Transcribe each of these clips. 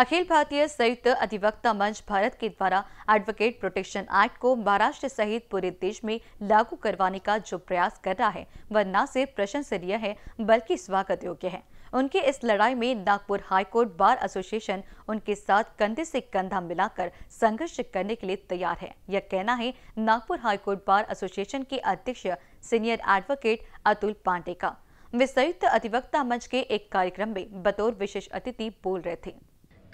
अखिल भारतीय संयुक्त अधिवक्ता मंच भारत के द्वारा एडवोकेट प्रोटेक्शन एक्ट को महाराष्ट्र सहित पूरे देश में लागू करवाने का जो प्रयास कर रहा है वह न सिर्फ प्रशंसनीय है बल्कि स्वागत योग्य है उनके इस लड़ाई में नागपुर हाईकोर्ट बार एसोसिएशन उनके साथ कंधे से कंधा मिलाकर संघर्ष करने के लिए तैयार है यह कहना है नागपुर हाईकोर्ट बार एसोसिएशन के अध्यक्ष सीनियर एडवोकेट अतुल पांडे का वे संयुक्त अधिवक्ता मंच के एक कार्यक्रम में बतौर विशेष अतिथि बोल रहे थे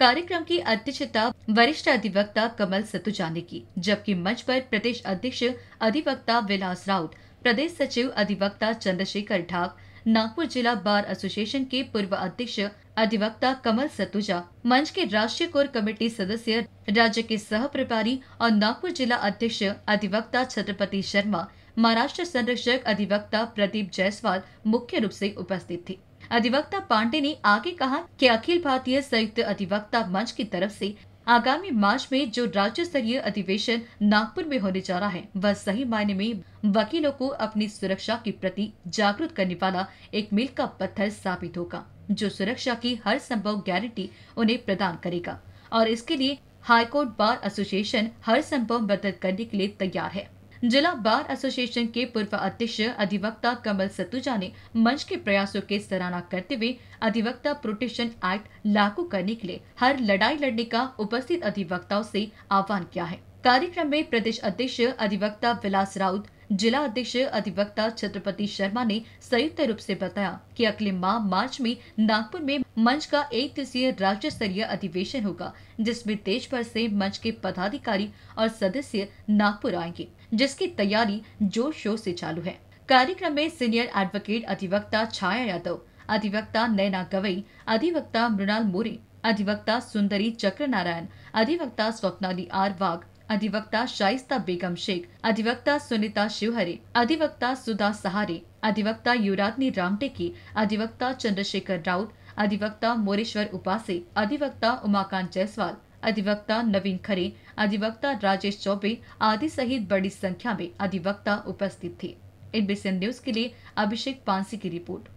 कार्यक्रम की अध्यक्षता वरिष्ठ अधिवक्ता कमल सतुजा ने की जबकि मंच पर प्रदेश अध्यक्ष अधिवक्ता विलास राउत प्रदेश सचिव अधिवक्ता चंद्रशेखर ढाक नागपुर जिला बार एसोसिएशन के पूर्व अध्यक्ष अधिवक्ता कमल सतुजा मंच के राष्ट्रीय कोर कमेटी सदस्य राज्य के सह प्रभारी और नागपुर जिला अध्यक्ष अधिवक्ता छत्रपति शर्मा महाराष्ट्र संरक्षक अधिवक्ता प्रदीप जायसवाल मुख्य रूप से उपस्थित थे अधिवक्ता पांडे ने आगे कहा कि अखिल भारतीय संयुक्त अधिवक्ता मंच की तरफ से आगामी मार्च में जो राज्य स्तरीय अधिवेशन नागपुर में होने जा रहा है वह सही मायने में वकीलों को अपनी सुरक्षा के प्रति जागरूक करने वाला एक मील का पत्थर साबित होगा जो सुरक्षा की हर संभव गारंटी उन्हें प्रदान करेगा और इसके लिए हाईकोर्ट बार एसोसिएशन हर संभव मदद करने के लिए तैयार है जिला बार एसोसिएशन के पूर्व अध्यक्ष अधिवक्ता कमल सतुजा ने मंच के प्रयासों की सराहना करते हुए अधिवक्ता प्रोटेक्शन एक्ट लागू करने के लिए हर लड़ाई लड़ने का उपस्थित अधिवक्ताओं से आह्वान किया है कार्यक्रम में प्रदेश अध्यक्ष अधिवक्ता विलास राउत जिला अध्यक्ष अधिवक्ता छत्रपति शर्मा ने संयुक्त रूप से बताया कि अगले माह मार्च में नागपुर में मंच का एक दिवसीय राज्य स्तरीय अधिवेशन होगा जिसमें देश भर से मंच के पदाधिकारी और सदस्य नागपुर आएंगे जिसकी तैयारी जोर शोर से चालू है कार्यक्रम में सीनियर एडवोकेट अधिवक्ता छाया यादव अधिवक्ता नैना गवई अधिवक्ता मृणाल मोरे अधिवक्ता सुंदरी चक्र नारायण अधिवक्ता स्वप्नाली आर वाघ अधिवक्ता शाइस्ता बेगम शेख अधिवक्ता सुनीता शिवहरे अधिवक्ता सुधा सहारे अधिवक्ता युवराजनी रामटेकी अधिवक्ता चंद्रशेखर राउत अधिवक्ता मोरेश्वर उपासे अधिवक्ता उमाकांत जायसवाल अधिवक्ता नवीन खरे अधिवक्ता राजेश चौबे आदि सहित बड़ी संख्या में अधिवक्ता उपस्थित थे एनबीसी न्यूज के लिए अभिषेक पांसी की रिपोर्ट